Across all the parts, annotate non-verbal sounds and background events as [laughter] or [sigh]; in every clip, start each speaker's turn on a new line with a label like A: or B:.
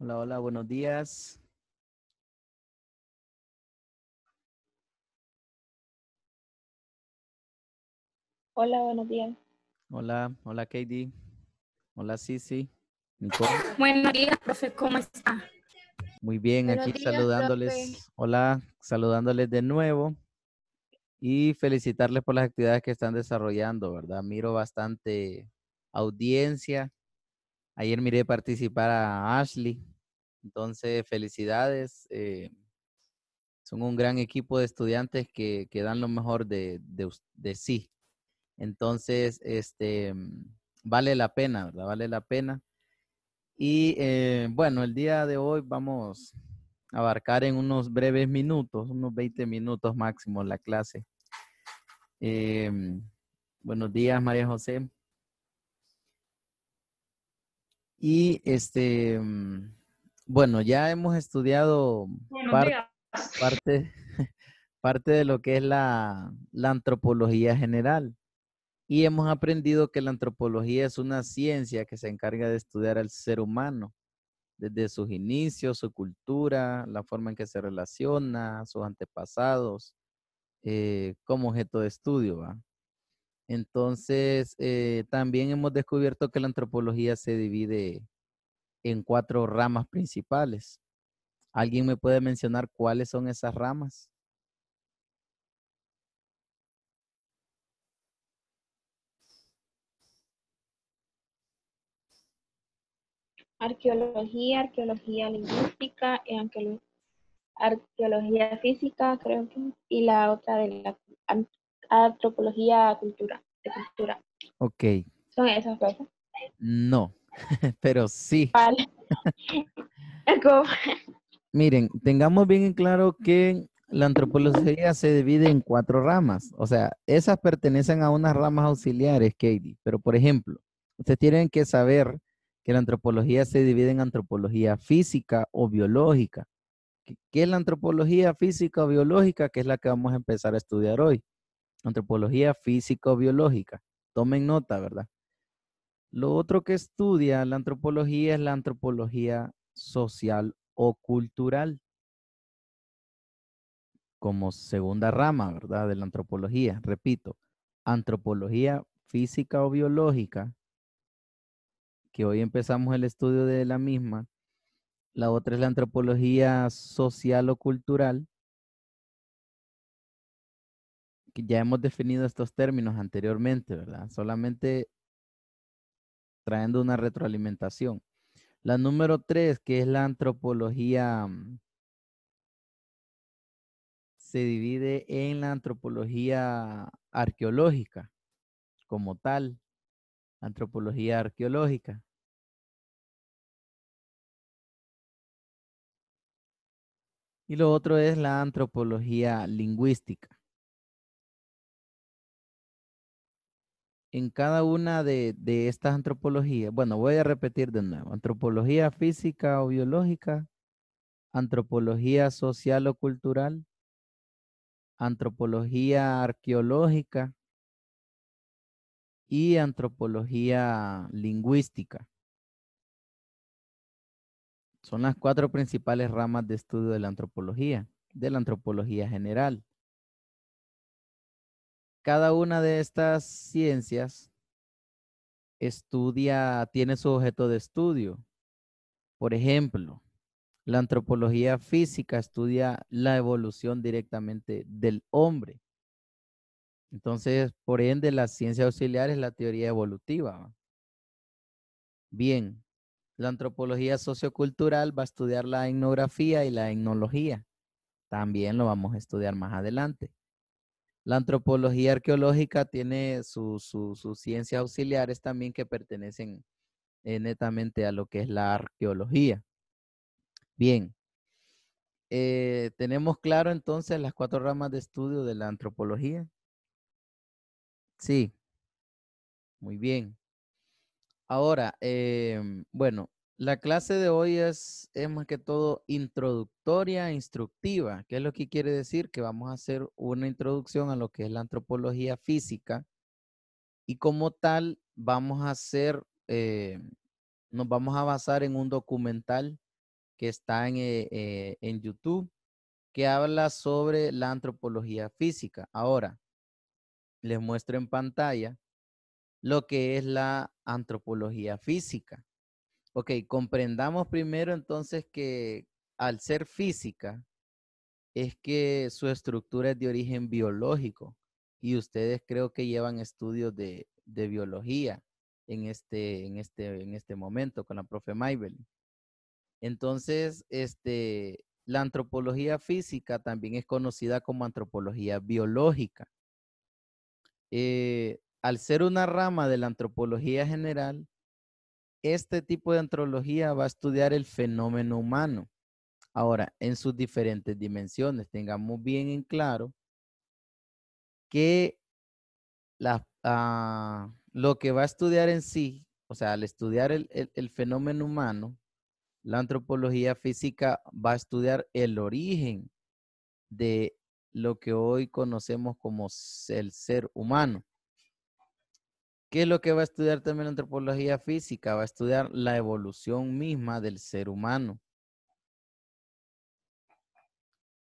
A: Hola, hola, buenos días. Hola, buenos días.
B: Hola, hola Katie. Hola Sisi.
C: Buenos días, profe, ¿cómo está?
B: Muy bien, aquí saludándoles. Hola, saludándoles de nuevo y felicitarles por las actividades que están desarrollando, ¿verdad? Miro bastante audiencia Ayer miré participar a Ashley. Entonces, felicidades. Eh, son un gran equipo de estudiantes que, que dan lo mejor de, sí. Entonces, este, vale la pena, ¿verdad? Vale la pena. Y eh, bueno, el día de hoy vamos a abarcar en unos breves minutos, unos 20 minutos máximo la clase. Em, buenos días, María José. Y este, mm, bueno, ya hemos estudiado parte, [laughs] parte, de lo que es la, la antropología general. Y hemos aprendido que la antropología es una ciencia que se encarga de estudiar al ser humano, desde sus inicios, su cultura, la forma en que se relaciona, sus antepasados, eh, como objeto de estudio. ¿va? Entonces, eh, también hemos descubierto que la antropología se divide en cuatro ramas principales. ¿Alguien me puede mencionar cuáles son esas ramas?
C: Arqueología, arqueología lingüística, eh, arqueología física, creo que, y la otra de la antropología cultura, de cultura. Ok. ¿Son esas cosas?
B: No, [laughs] pero sí.
C: Vale. [laughs]
B: Miren, tengamos bien en claro que la antropología se divide en cuatro ramas. O sea, esas pertenecen a unas ramas auxiliares, Katie. Pero, por ejemplo, ustedes tienen que saber que la antropología se divide en antropología física o biológica. ¿Qué es la antropología física o biológica? Que es la que vamos a empezar a estudiar hoy antropología físico-biológica. Tomen nota, ¿verdad? Lo otro que estudia la antropología es la antropología social o cultural, como segunda rama, ¿verdad? De la antropología, repito, antropología física o biológica, que hoy empezamos el estudio de la misma. La otra es la antropología social o cultural, ya hemos definido estos términos anteriormente, ¿verdad? Solamente trayendo una retroalimentación. La número tres, que es la antropología, mm, se divide en la antropología arqueológica como tal,
A: antropología arqueológica.
B: Y lo otro es la antropología lingüística. en cada una de, estas antropologías, bueno, voy a repetir de nuevo, antropología física o biológica, antropología social o cultural, antropología arqueológica y antropología lingüística. Son las cuatro principales ramas de estudio de la antropología, de la antropología general cada una de estas ciencias estudia, tiene su objeto de estudio. Por ejemplo, la antropología física estudia la evolución directamente del hombre. Entonces, por ende, la ciencia auxiliar es la teoría evolutiva. Bien, la antropología sociocultural va a estudiar la etnografía y la etnología. También lo vamos a estudiar más adelante. La antropología arqueológica tiene sus ciencias auxiliares también que pertenecen eh, netamente a lo que es la arqueología. Bien, eh, ¿tenemos claro entonces las cuatro ramas de estudio de la antropología? Sí, muy bien. Ahora, em, bueno, la clase de hoy es, es, más que todo introductoria, e instructiva. ¿Qué es lo que quiere decir? Que vamos a hacer una introducción a lo que es la antropología física y como tal vamos a hacer, eh, nos vamos a basar en un documental que está en, eh, eh, en YouTube que habla sobre la antropología física. Ahora, les muestro en pantalla lo que es la antropología física. Ok, comprendamos primero entonces que al ser física es que su estructura es de origen biológico y ustedes creo que llevan estudios de, biología en este, en, este, en este momento con la profe Maybel. Entonces, este, la antropología física también es conocida como antropología biológica. Eh, al ser una rama de la antropología general, este tipo de antropología va a estudiar el fenómeno humano. Ahora, en sus diferentes dimensiones, tengamos bien en claro que ah, lo que va a estudiar en sí, o sea, al estudiar el fenómeno humano, la antropología física va a estudiar el origen de lo que hoy conocemos como el ser humano. ¿Qué es lo que va a estudiar también la antropología física? Va a estudiar la evolución misma del ser humano.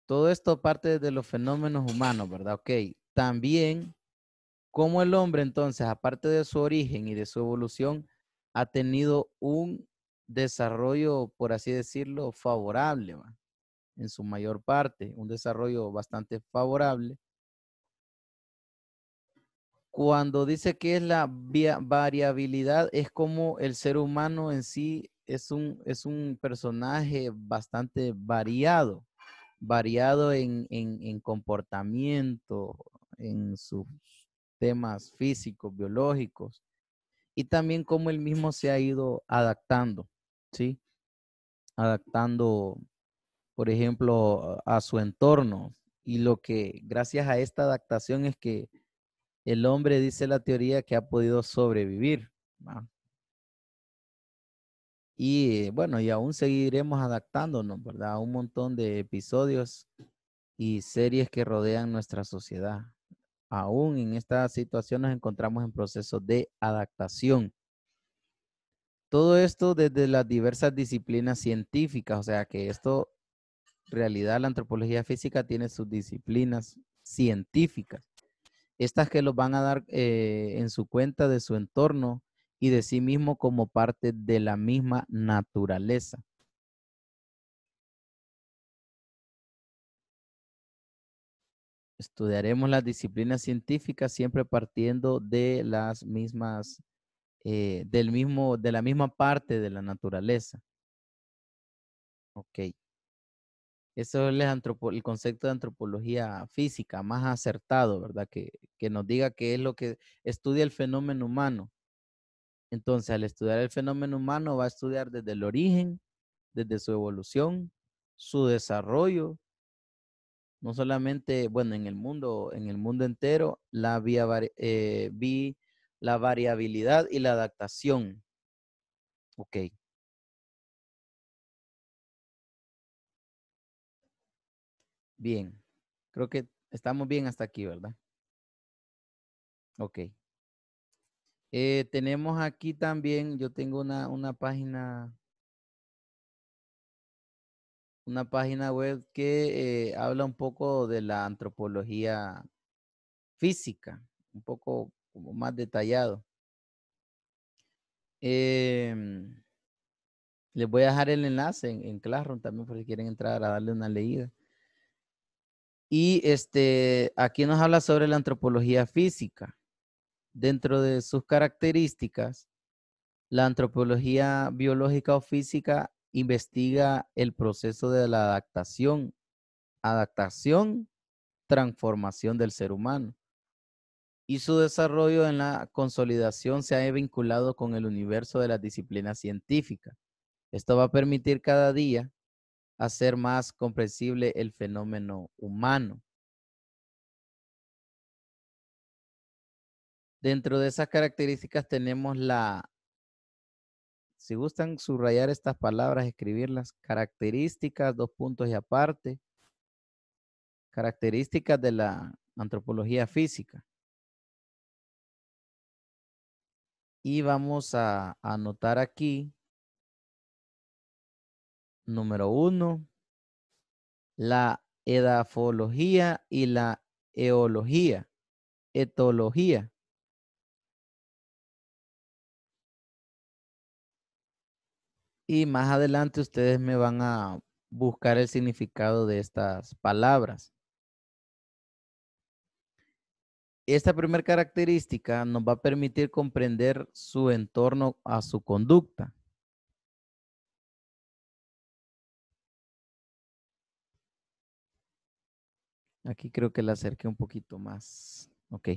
B: Todo esto parte de los fenómenos humanos, ¿verdad? Ok. También, cómo el hombre entonces, aparte de su origen y de su evolución, ha tenido un desarrollo, por así decirlo, favorable, en su mayor parte, un desarrollo bastante favorable cuando dice que es la variabilidad, es como el ser humano en sí es un, es un personaje bastante variado, variado en, en, comportamiento, en sus temas físicos, biológicos, y también cómo él mismo se ha ido adaptando, ¿sí? Adaptando, por ejemplo, a su entorno. Y lo que, gracias a esta adaptación, es que el hombre dice la teoría que ha podido sobrevivir. Y eh, bueno, y aún seguiremos adaptándonos, ¿verdad? A un montón de episodios y series que rodean nuestra sociedad. Aún en esta situación nos encontramos en proceso de adaptación. Todo esto desde las diversas disciplinas científicas, o sea que esto, realidad, la antropología física tiene sus disciplinas científicas estas que los van a dar eh, en su cuenta de su entorno y de sí mismo como parte de la misma naturaleza. Estudiaremos las disciplinas científicas siempre partiendo de las mismas, eh, del mismo, de la misma parte de la naturaleza. Ok. Eso es el concepto de antropología física más acertado, ¿verdad? Que, que, nos diga qué es lo que estudia el fenómeno humano. Entonces, al estudiar el fenómeno humano, va a estudiar desde el origen, desde su evolución, su desarrollo, no solamente, bueno, en el mundo, en el mundo entero, la, eh, vi, la variabilidad y la adaptación. Ok.
A: Bien, creo que estamos bien hasta aquí, ¿verdad? Ok. Eh, tenemos aquí
B: también, yo tengo una, una página, una página web que eh, habla un poco de la antropología física, un poco como más detallado. Em, les voy a dejar el enlace en Classroom también por si quieren entrar a darle una leída. Y este, aquí nos habla sobre la antropología física. Dentro de sus características, la antropología biológica o física investiga el proceso de la adaptación, adaptación, transformación del ser humano. Y su desarrollo en la consolidación se ha vinculado con el universo de la disciplina científica. Esto va a permitir cada día hacer más comprensible el fenómeno humano. Dentro de esas características tenemos la, si gustan subrayar estas palabras, escribirlas, características, dos puntos y aparte, características de la antropología física. Y vamos a anotar aquí número uno, la edafología y la eología, etología. Y más adelante ustedes me van a buscar el significado de estas palabras. Esta primera característica nos va a permitir comprender su entorno a su conducta.
A: Aquí creo que la acerqué un poquito más. Ok.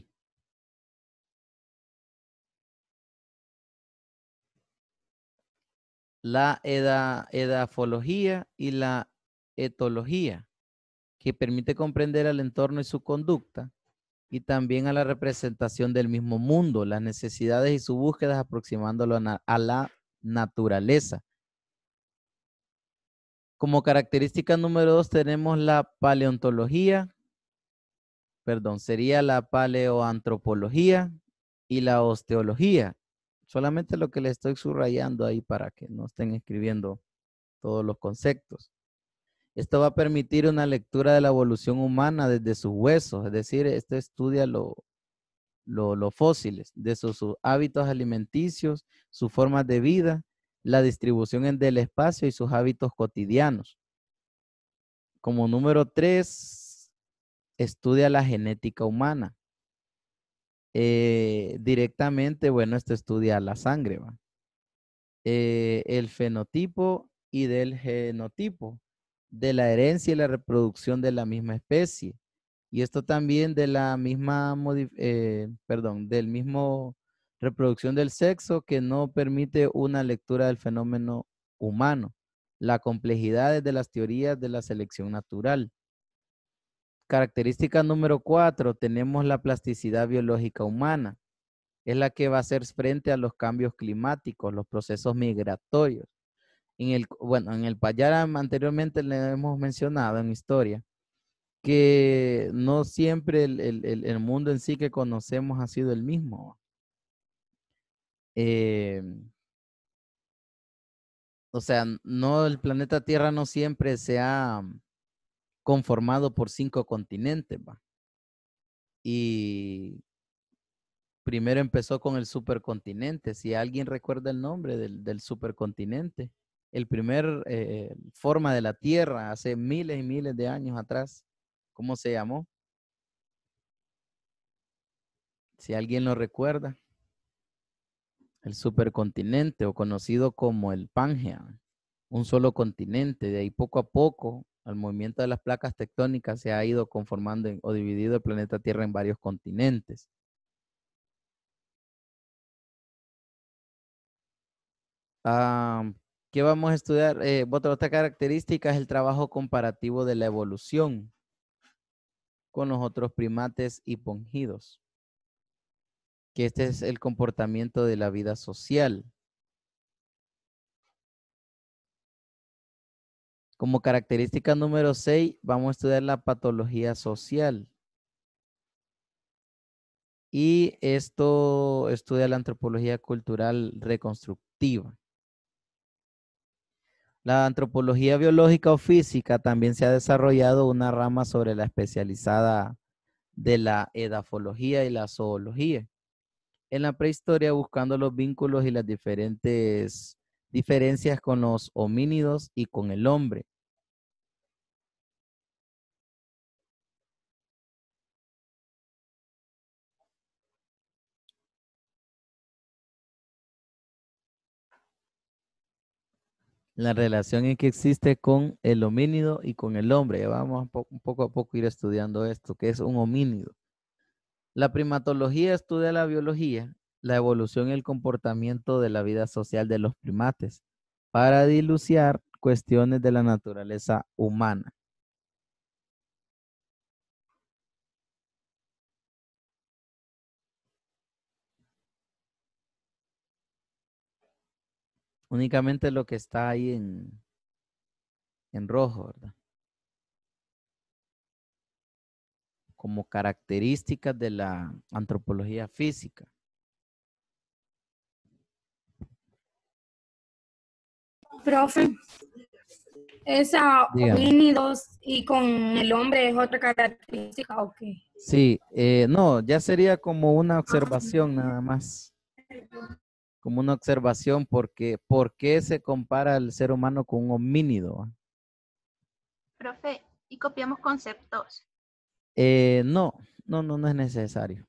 B: La edafología y la etología, que permite comprender al entorno y su conducta, y también a la representación del mismo mundo, las necesidades y sus búsquedas aproximándolo a, a la naturaleza. Como característica número dos tenemos la paleontología, perdón, sería la paleoantropología y la osteología. Solamente lo que le estoy subrayando ahí para que no estén escribiendo todos los conceptos. Esto va a permitir una lectura de la evolución humana desde sus huesos, es decir, este estudia lo, los fósiles, de sus, hábitos alimenticios, sus formas de vida, la distribución en del espacio y sus hábitos cotidianos. Como número tres, estudia la genética humana. Eh, directamente, bueno, esto estudia la sangre, eh, el fenotipo y del genotipo, de la herencia y la reproducción de la misma especie. Y esto también de la misma, eh, perdón, del mismo reproducción del sexo que no permite una lectura del fenómeno humano, la complejidad de las teorías de la selección natural Característica número cuatro, tenemos la plasticidad biológica humana. Es la que va a hacer frente a los cambios climáticos, los procesos migratorios. En el, bueno, en el Payara anteriormente le hemos mencionado en historia que no siempre el, mundo en sí que conocemos ha sido el mismo. Em, o sea, no, el planeta Tierra no siempre se ha conformado por cinco continentes. Y primero empezó con el supercontinente. Si alguien recuerda el nombre del, supercontinente, el primer eh, eh, forma de la Tierra hace miles y miles de años atrás, ¿cómo se llamó? Si alguien lo recuerda, el supercontinente o conocido como el Pangea, un solo continente. De ahí poco a poco el movimiento de las placas tectónicas se ha ido conformando o dividido el planeta Tierra en varios continentes. Ah, ¿Qué vamos a estudiar? Eh, otra, característica es el trabajo comparativo de la evolución con los otros primates y pongidos. que este es el comportamiento de la vida social. Como característica número 6, vamos a estudiar la patología social. Y esto estudia la antropología cultural reconstructiva. La antropología biológica o física también se ha desarrollado una rama sobre la especializada de la edafología y la zoología. En la prehistoria, buscando los vínculos y las diferentes diferencias con los homínidos y con el hombre la relación en que existe con el homínido y con el hombre. Vamos un poco a poco ir estudiando esto, que es un homínido. La primatología estudia la biología, la evolución y el comportamiento de la vida social de los primates para diluciar cuestiones de la naturaleza humana. Únicamente lo que está ahí en, en rojo, ¿verdad? Como características de la antropología física.
C: Profe, esa
B: homínidos
C: y con el hombre es otra característica o qué?
B: Sí, eh, no, ya sería como una ah, observación nada más como una observación, porque ¿por qué se compara el ser humano con un homínido?
C: Profe, ¿y copiamos conceptos?
B: Eh, no, no, no, no es necesario.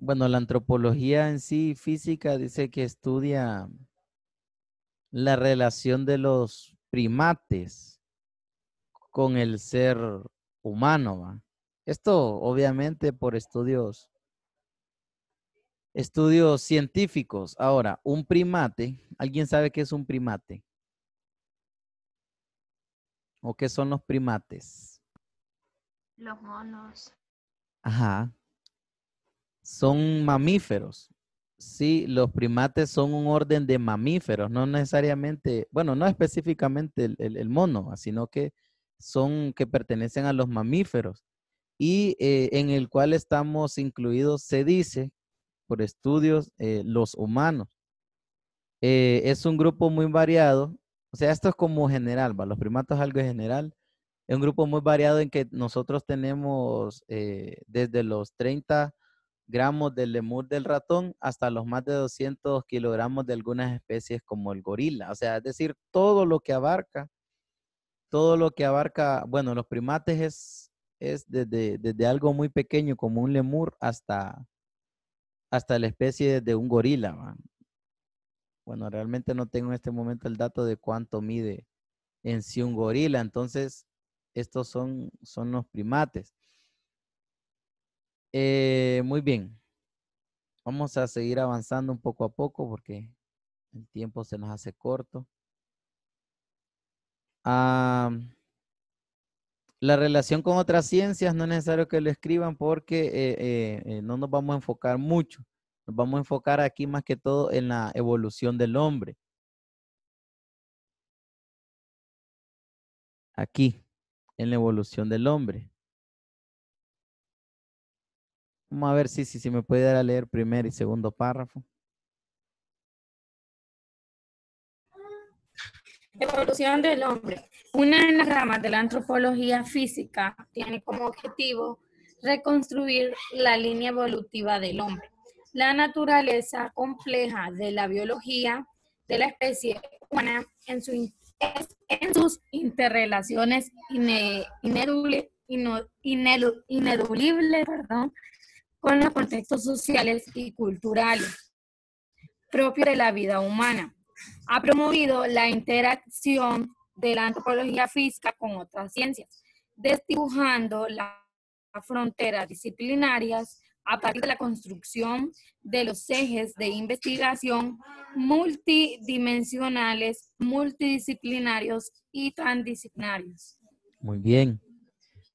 B: Bueno, la antropología en sí física dice que estudia la relación de los primates con el ser humano. Esto obviamente por estudios, estudios científicos. Ahora, un primate, ¿alguien sabe qué es un primate? ¿O qué son los primates?
C: Los monos.
B: Ajá. Son mamíferos. Sí, los primates son un orden de mamíferos, no necesariamente, bueno, no específicamente el mono, sino que son que pertenecen a los mamíferos y eh, en el cual estamos incluidos, se dice, por estudios, eh, los humanos. Eh, es un grupo muy variado, o sea, esto es como general, los primatos algo general. Es un grupo muy variado en que nosotros tenemos desde los 30 gramos del lemur del ratón hasta los más de 200 kilogramos de algunas especies como el gorila. O sea, es decir, todo lo que abarca todo lo que abarca, bueno, los primates es, es desde, algo muy pequeño como un lemur hasta, hasta la especie de un gorila. Bueno, realmente no tengo en este momento el dato de cuánto mide en sí un gorila, entonces estos son, son los primates. Eh, muy bien, vamos a seguir avanzando un poco a poco porque el tiempo se nos hace corto. Ah, la relación con otras ciencias no es necesario que lo escriban porque eh, eh, eh, no nos vamos a enfocar mucho. Nos vamos a enfocar aquí más que todo en la evolución del hombre. Aquí, en la evolución del hombre. Vamos a ver si, si, si me puede dar a leer primer y segundo párrafo.
C: Evolución del hombre. Una de las ramas de la antropología física tiene como objetivo reconstruir la línea evolutiva del hombre. La naturaleza compleja de la biología de la especie humana en, su, en sus interrelaciones inedulibles con los contextos sociales y culturales propios de la vida humana ha promovido la interacción de la antropología física con otras ciencias, desdibujando las fronteras disciplinarias a partir de la construcción de los ejes de investigación multidimensionales, multidisciplinarios y transdisciplinarios.
B: Muy bien.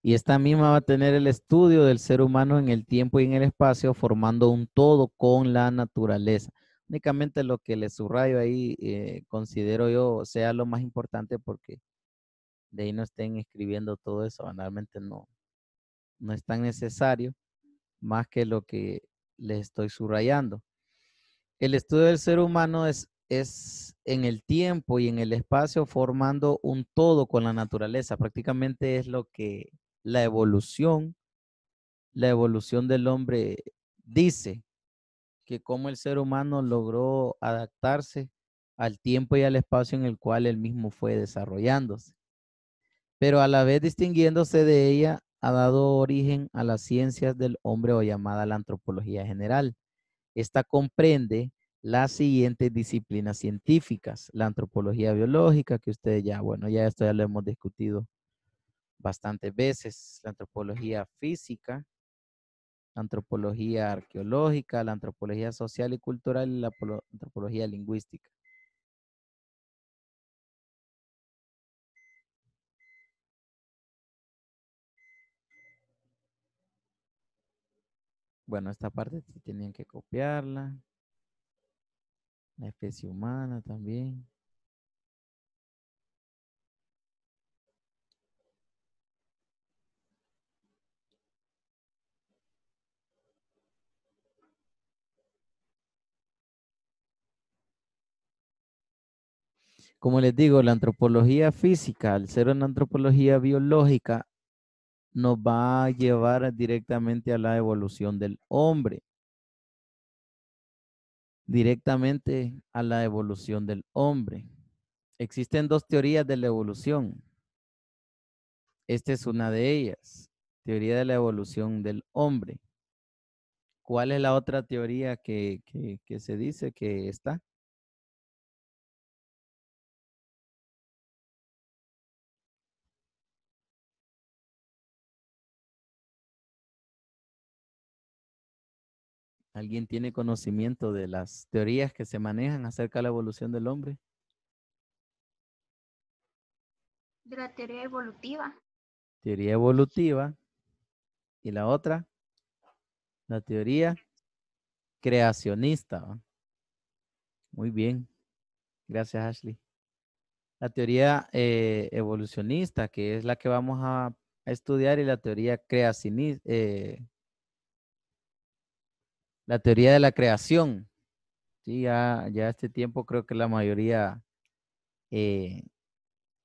B: Y esta misma va a tener el estudio del ser humano en el tiempo y en el espacio, formando un todo con la naturaleza. Únicamente lo que les subrayo ahí eh, considero yo sea lo más importante porque de ahí no estén escribiendo todo eso, realmente no, no es tan necesario más que lo que les estoy subrayando. El estudio del ser humano es, es en el tiempo y en el espacio formando un todo con la naturaleza. Prácticamente es lo que la evolución, la evolución del hombre dice que cómo el ser humano logró adaptarse al tiempo y al espacio en el cual él mismo fue desarrollándose. Pero a la vez distinguiéndose de ella, ha dado origen a las ciencias del hombre o llamada la antropología general. Esta comprende las siguientes disciplinas científicas, la antropología biológica, que ustedes ya, bueno, ya esto ya lo hemos discutido bastantes veces, la antropología física, antropología arqueológica, la antropología social y cultural y la antropología lingüística. Bueno, esta parte tenían que copiarla. La especie humana también. como les digo, la antropología física, al ser una antropología biológica, nos va a llevar directamente a la evolución del hombre. Directamente a la evolución del hombre. Existen dos teorías de la evolución. Esta es una de ellas, teoría de la evolución del hombre. ¿Cuál es la otra teoría que, que, que se dice que está? ¿Alguien tiene conocimiento de las teorías que se manejan acerca de la evolución del hombre?
C: De la teoría evolutiva.
B: Teoría evolutiva. ¿Y la otra? La teoría creacionista. Muy bien. Gracias, Ashley. La teoría eh, evolucionista, que es la que vamos a, estudiar, y la teoría creacionista. Eh, la teoría de la creación. Sí, ya, ya este tiempo creo que la mayoría, eh,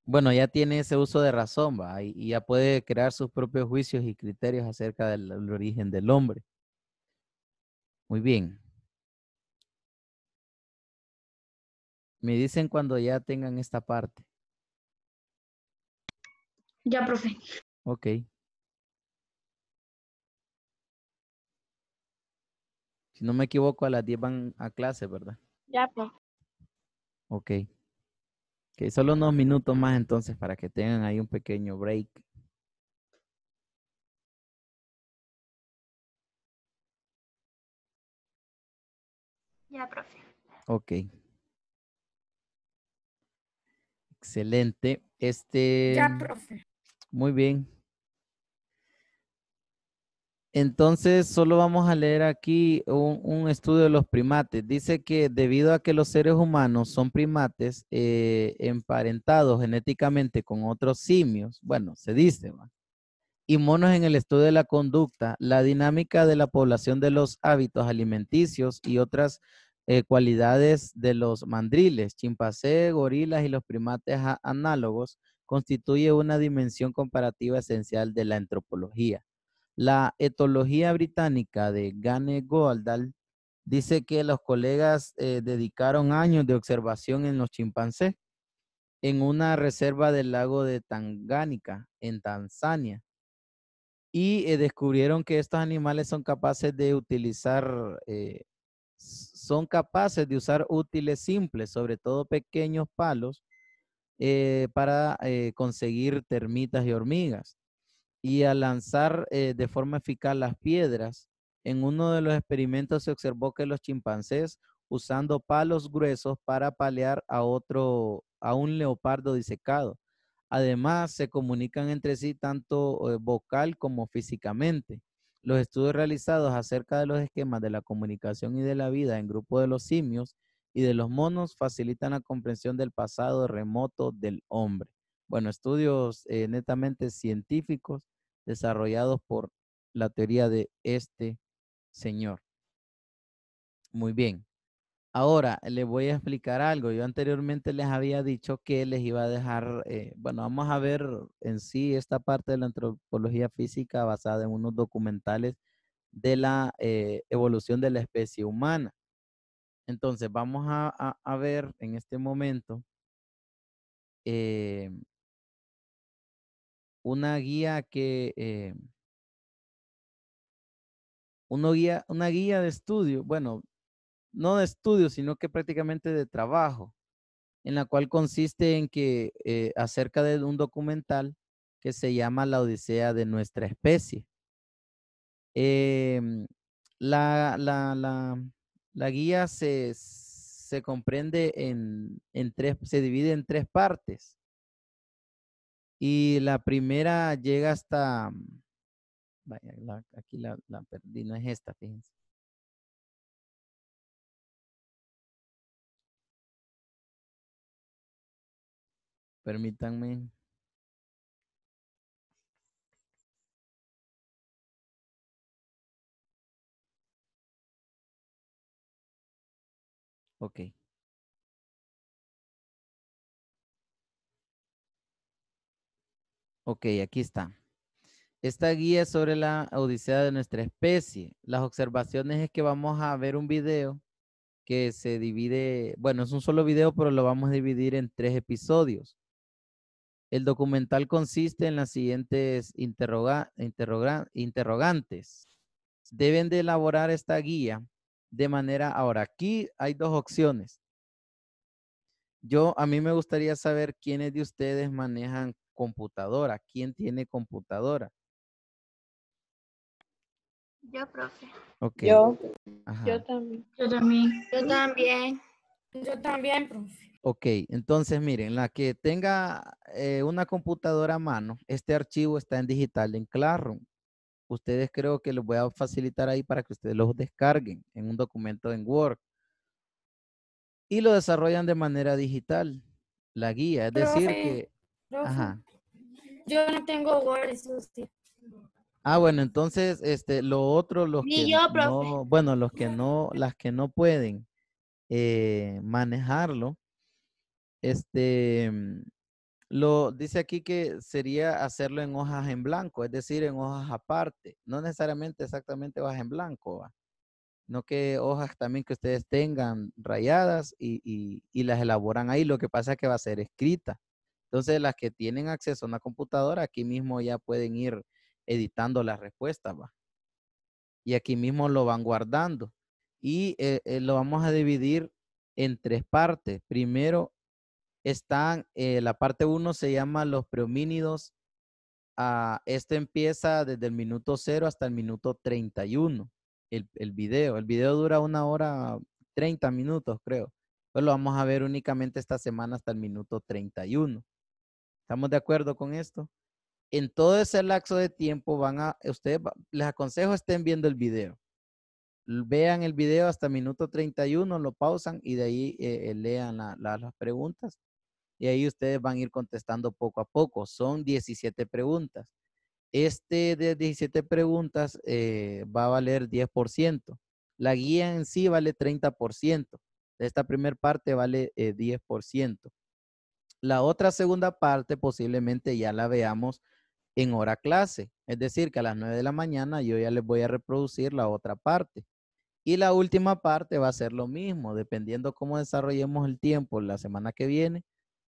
B: bueno, ya tiene ese uso de razón, ¿va? Y, ya puede crear sus propios juicios y criterios acerca del, origen del hombre. Muy bien. Me dicen cuando ya tengan esta parte. Ya, profe. Ok. Si no me equivoco, a las 10 van a clase, ¿verdad? Ya, profe. Pues. Ok. Ok, solo unos minutos más entonces para que tengan ahí un pequeño break. Ya, profe. Ok. Excelente. Este. Ya, profe. Muy bien. Entonces, solo vamos a leer aquí un, estudio de los primates. Dice que debido a que los seres humanos son primates eh, emparentados genéticamente con otros simios, bueno, se dice, y monos en el estudio de la conducta, la dinámica de la población de los hábitos alimenticios y otras eh, cualidades de los mandriles, chimpancés, gorilas y los primates análogos constituye una dimensión comparativa esencial de la antropología la etología británica de Gane Goldal dice que los colegas eh, dedicaron años de observación en los chimpancés en una reserva del lago de Tangánica, en Tanzania. Y eh, descubrieron que estos animales son capaces de utilizar, eh, son capaces de usar útiles simples, sobre todo pequeños palos, para conseguir termitas y hormigas y al lanzar eh, de forma eficaz las piedras. En uno de los experimentos se observó que los chimpancés, usando palos gruesos para palear a otro, a un leopardo disecado. Además, se comunican entre sí tanto eh, vocal como físicamente. Los estudios realizados acerca de los esquemas de la comunicación y de la vida en grupo de los simios y de los monos facilitan la comprensión del pasado remoto del hombre bueno, estudios eh, netamente científicos desarrollados por la teoría de este señor. Muy bien. Ahora les voy a explicar algo. Yo anteriormente les había dicho que les iba a dejar, eh, bueno, vamos a ver en sí esta parte de la antropología física basada en unos documentales de la eh, evolución de la especie humana. Entonces, vamos a, ver en este momento una guía que... Eh guía, una guía de estudio, bueno, no de estudio, sino que prácticamente de trabajo, en la cual consiste en que eh, acerca de un documental que se llama La Odisea de nuestra especie. Em, la, guía se, se comprende en, en, tres, se divide en tres partes. Y la primera llega hasta, vaya, aquí la, la perdí, no es esta, fíjense.
A: Permítanme. okay.
B: Ok, aquí está. Esta guía es sobre la odisea de nuestra especie. Las observaciones es que vamos a ver un video que se divide, bueno, es un solo video, pero lo vamos a dividir en tres episodios. El documental consiste en las siguientes interrogantes. Deben de elaborar esta guía de manera, ahora aquí hay dos opciones. Yo, a mí me gustaría saber quiénes de ustedes manejan computadora. ¿Quién tiene computadora?
C: Yo, profe. Yo. Yo también. Yo también. Yo también. profe.
B: Ok, entonces miren, la que tenga eh, una computadora a mano, este archivo está en digital en Classroom. Ustedes creo que les voy a facilitar ahí para que ustedes los descarguen en un documento en Word. Y lo desarrollan de manera digital, la guía. Es decir, que
C: yo no tengo Word,
B: Ah, bueno, entonces, este, lo otro, los que no, bueno, los que no, las que no pueden eh, manejarlo, este, lo dice aquí que sería hacerlo en hojas en blanco, es decir, en hojas aparte, no necesariamente exactamente hojas en blanco, no que hojas también que ustedes tengan rayadas y, y, las elaboran ahí, lo que pasa es que va a ser escrita. Entonces, las que tienen acceso a una computadora, aquí mismo ya pueden ir editando las respuestas, Y aquí mismo lo van guardando. Y eh, eh, lo vamos a dividir en tres partes. Primero están, eh, la parte uno se llama los preomínidos. Ah, esto este empieza desde el minuto cero hasta el minuto 31, el, el video. El video dura una hora 30 minutos, creo. Pero pues lo vamos a ver únicamente esta semana hasta el minuto 31. ¿Estamos de acuerdo con esto? En todo ese lapso de tiempo van a, ustedes, les aconsejo estén viendo el video. Vean el video hasta minuto 31, lo pausan y de ahí eh, eh, lean las preguntas. Y ahí ustedes van a ir contestando poco a poco. Son 17 preguntas. Este de 17 preguntas eh, va a valer 10%. La guía en sí vale 30%. Esta primera parte vale 10%. La otra segunda parte posiblemente ya la veamos en hora clase. Es decir, que a las 9 de la mañana yo ya les voy a reproducir la otra parte. Y la última parte va a ser lo mismo, dependiendo cómo desarrollemos el tiempo la semana que viene.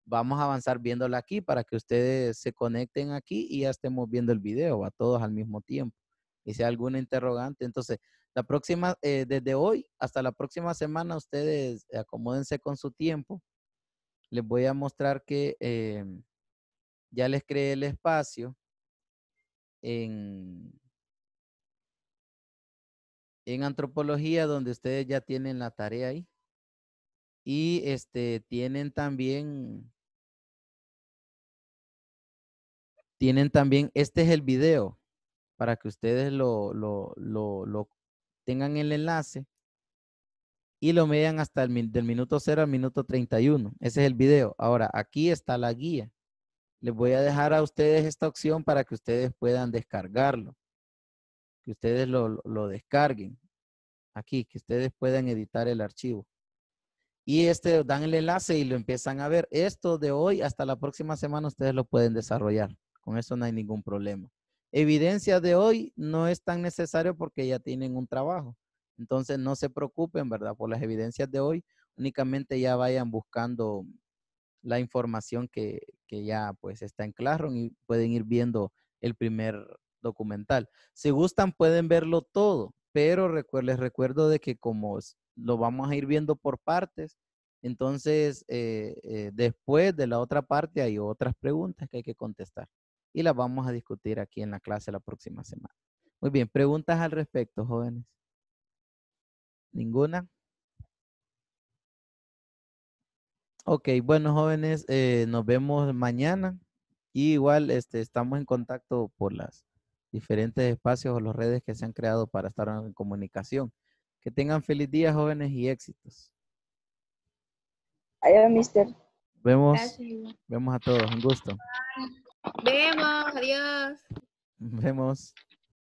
B: Vamos a avanzar viéndola aquí para que ustedes se conecten aquí y ya estemos viendo el video, a todos al mismo tiempo. Y si hay alguna interrogante, entonces, la próxima, eh, desde hoy hasta la próxima semana, ustedes acomódense con su tiempo les voy a mostrar que em, ya les creé el espacio en, en antropología donde ustedes ya tienen la tarea ahí. Y este, tienen también, tienen también, este es el video para que ustedes lo, lo, lo, lo tengan el enlace y lo median hasta el del minuto 0 al minuto 31. Ese es el video. Ahora, aquí está la guía. Les voy a dejar a ustedes esta opción para que ustedes puedan descargarlo. Que ustedes lo, lo descarguen. Aquí, que ustedes puedan editar el archivo. Y este, dan el enlace y lo empiezan a ver. Esto de hoy hasta la próxima semana ustedes lo pueden desarrollar. Con eso no hay ningún problema. Evidencia de hoy no es tan necesario porque ya tienen un trabajo entonces no se preocupen, ¿verdad? Por las evidencias de hoy, únicamente ya vayan buscando la información que, ya pues está en Classroom y pueden ir viendo el primer documental. Si gustan pueden verlo todo, pero les recuerdo de que como lo vamos a ir viendo por partes, entonces eh, eh, después de la otra parte hay otras preguntas que hay que contestar y las vamos a discutir aquí en la clase la próxima semana. Muy bien, preguntas al respecto, jóvenes. Ninguna. Ok, bueno, jóvenes, eh, nos vemos mañana. igual este, estamos en contacto por los diferentes espacios o las redes que se han creado para estar en comunicación. Que tengan feliz día, jóvenes, y éxitos.
C: Adiós, mister.
B: Vemos, vemos a todos. Un gusto.
C: Vemos, adiós.
A: Vemos.